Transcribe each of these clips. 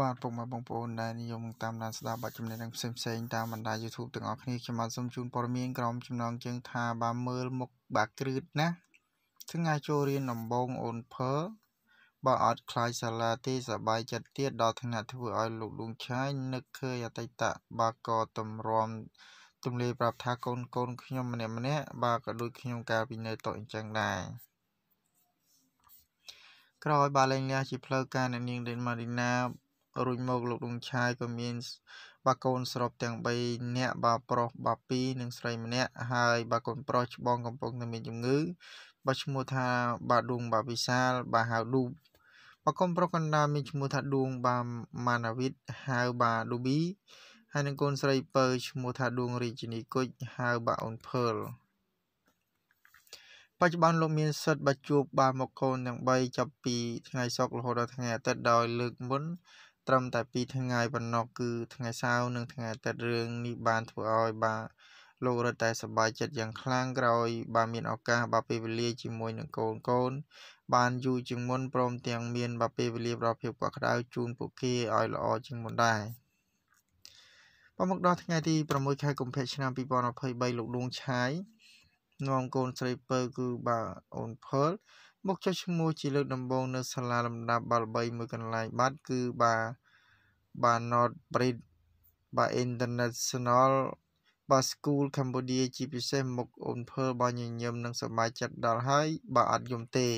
បាទពុកម៉ែបងប្អូនដែលនិយមតាមដានស្ដាប់បទចំណេះដឹងផ្សេងៗតាមបណ្ដា YouTube ទាំងអស់គ្នាខ្ញុំបាទសូមជូនព័ត៌មានក្រុមចំណងជើងថាបាទមើលមុខបាទគ្រឹតណាថ្ងៃចូលរៀនដំបងអូនភើបើអត់ខ្លាចសាលាទេសបាយចិត្តទៀតដល់ថ្នាក់ធ្វើឲ្យលោកលួងឆាយនឹកឃើញអតីតបាទក៏តម្រាំទំលាយប្រាប់ថាកូនកូនខ្ញុំម្នាក់ម្នាក់បាទក៏ដូចខ្ញុំកាលពីនៅតូចអញ្ចឹងដែរក្រោយបាទលែងលះជាផ្លូវការអ្នកនាងរេនម៉ារីណារួចមកលោកដួងឆាយក៏មានបាកូនស្របទាំង3នាក់បាប្រុសបា2និងស្រីម្នាក់ហើយបាកូនប្រុសច្បងកំពុងតែមានជំងឺ បាឈ្មោះថាបាដួងបាវិសាល បាហៅឌូបបាកូនប្រុសកណ្ដាលមានឈ្មោះថាដួងបាម៉ាណាវិតហៅបាឌូប៊ីហើយនឹងកូនស្រីពើឈ្មោះថាដួងរាជនីគុជហៅបាអូនភើលបច្ចុប្បន្នលោកមានសិទ្ធិបាជួបបានមកកូនទាំង3ចាប់ពីថ្ងៃសុក្ររហូតដល់ថ្ងៃអាទិត្យដោយលើកមុនត្រឹមតែពីរថ្ងៃប៉ុណ្ណោះគឺថ្ងៃសៅរ៍និងថ្ងៃអាទិត្យរឿងនេះបានធ្វើឲ្យបាទលោករដ្ឋតែសប្បាយចិត្តយ៉ាងខ្លាំងក្រោយបានមានឱកាសបាទពេលវេលាជាមួយនឹងកូនកូនបានយូរជាងមុនព្រមទាំងមានបាទពេលវេលាប្រភាពកក់ក្ដៅជូនពួកគេឲ្យល្អជាងមុនដែរបានមកដល់ថ្ងៃទី6ខែកុម្ភៈឆ្នាំ2023លោកដួងឆាយនាំកូនស្រីពៅគឺបាទអូនផើលមុខចុះឈ្មោះជាលើកដំបូងនៅសាលាលំដាប់បាល់3មួយកន្លែងបាត់ គឺបាបា North Bridge បា International បា School Cambodia ជាពិសេសមុខអូនភើបាញញឹមនិងសប្បាយចិត្តដល់ហើយ បាអត់យំទេ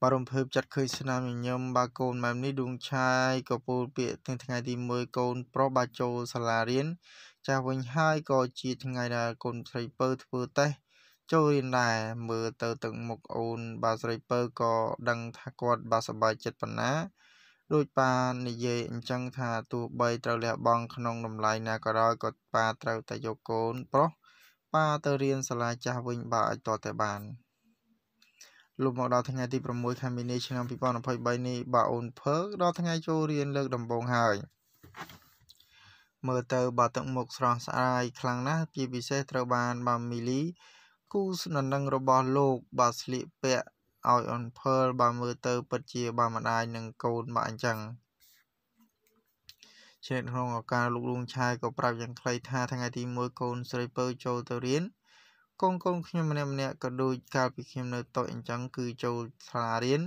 បារំភើបចិត្តឃើញស្នាមញញឹមបាកូនម៉ែមនេះឌួងឆាយក៏ពោលពាក្យទាំងថ្ងៃទី1កូនប្រុសបាចូលសាលារៀន ចាស់វិញហើយក៏ជាថ្ងៃដែលកូនស្រីពើធ្វើតេស្តចូលរៀនដែរមើលទៅទឹកមុខអូនបាស្រីពៅក៏ដឹងថាគាត់បាសប្បាយចិត្តប៉ុណ្ណាដូចប៉ានិយាយអញ្ចឹងថាទោះបីត្រូវលះបង់ក្នុងតម្លៃណាក៏ដោយក៏ប៉ាត្រូវតែយកកូន ប្រុសប៉ាទៅរៀនសាលាចាស់វិញបើអាចតតែបានលុះមកដល់ថ្ងៃទី6ខែមីនាឆ្នាំ2023នេះបើអូនភើកដល់ថ្ងៃចូលរៀនលើក ដំបូងហើយមើលទៅបើទឹកមុខស្រស់ស្អាយខ្លាំងណាស់ជាពិសេសត្រូវបានបាមីលីស្នងរបស់លោកបើស្លៀកពាក់ឲ្យអន្ភើលបើមើលទៅពិតជាបានម្ដាយនិងកូនមកអញ្ចឹងជាក្នុងឱកាសលោកលួងឆាយក៏ប្រាប់យ៉ាងខ្លីថាថ្ងៃទី1កូនស្រីពៅចូលទៅរៀនកូនកូនខ្ញុំម្នាក់ម្នាក់ក៏ដូចកាលពីខ្ញុំនៅតូចអញ្ចឹងគឺចូលសាលារៀន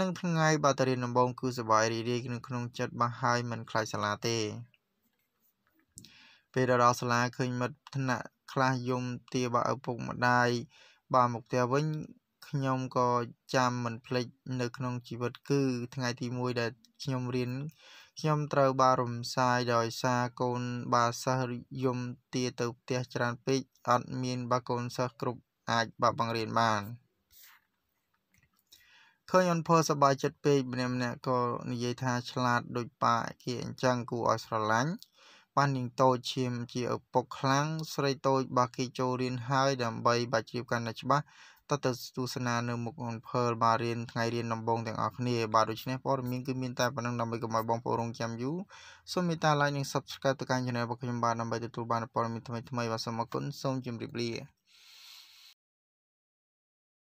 នឹងថ្ងៃបើតរៀនដំបូងគឺសប្បាយរីករាយក្នុងក្នុងចិត្តបាស់ហើយមិនខ្លាចសាលាទេពេលដល់សាលាឃើញមិត្តថ្នាក់ខ្លះយំទាបើឪពុកម្ដាយបើមកផ្ទះវិញខ្ញុំក៏ចាំមិនភ្លេចនៅក្នុងជីវិតគឺថ្ងៃទី1ដែលខ្ញុំរៀនខ្ញុំត្រូវបានរំសាយដោយសារកូន បាសិស្សយំទាទៅផ្ទះច្រើនពេកអត់មាន បាកូនសិស្សគ្រប់អាចបាក់បង្រៀនបានឃើញអូនផលសប្បាយចិត្តពេកម្នាក់ម្នាក់ក៏និយាយថាឆ្លាតដូចប៉ាគេអញ្ចឹងគួរឲ្យស្រឡាញ់ប៉ានាងតូចឈាមជាឪពុកខ្លាំងស្រីតូចបាគីចូលរៀនហើយដើម្បី បាជ្រាបកាន់តែច្បាស់តើទៅទស្សនានៅមុខអំភើបាទរៀនថ្ងៃរៀនដំបូងទាំងអស់គ្នាបាទដូច្នេះព័ត៌មានគឺមានតែប៉ុណ្ណឹងដើម្បីកុំឲ្យបងប្អូនរងចាំយូរសូមមេត្តា like និង subscribe ទៅកាន់ channel របស់ខ្ញុំបាទដើម្បីទទួលបានព័ត៌មានថ្មីៗបាទសូមអរគុណសូមជម្រាបលា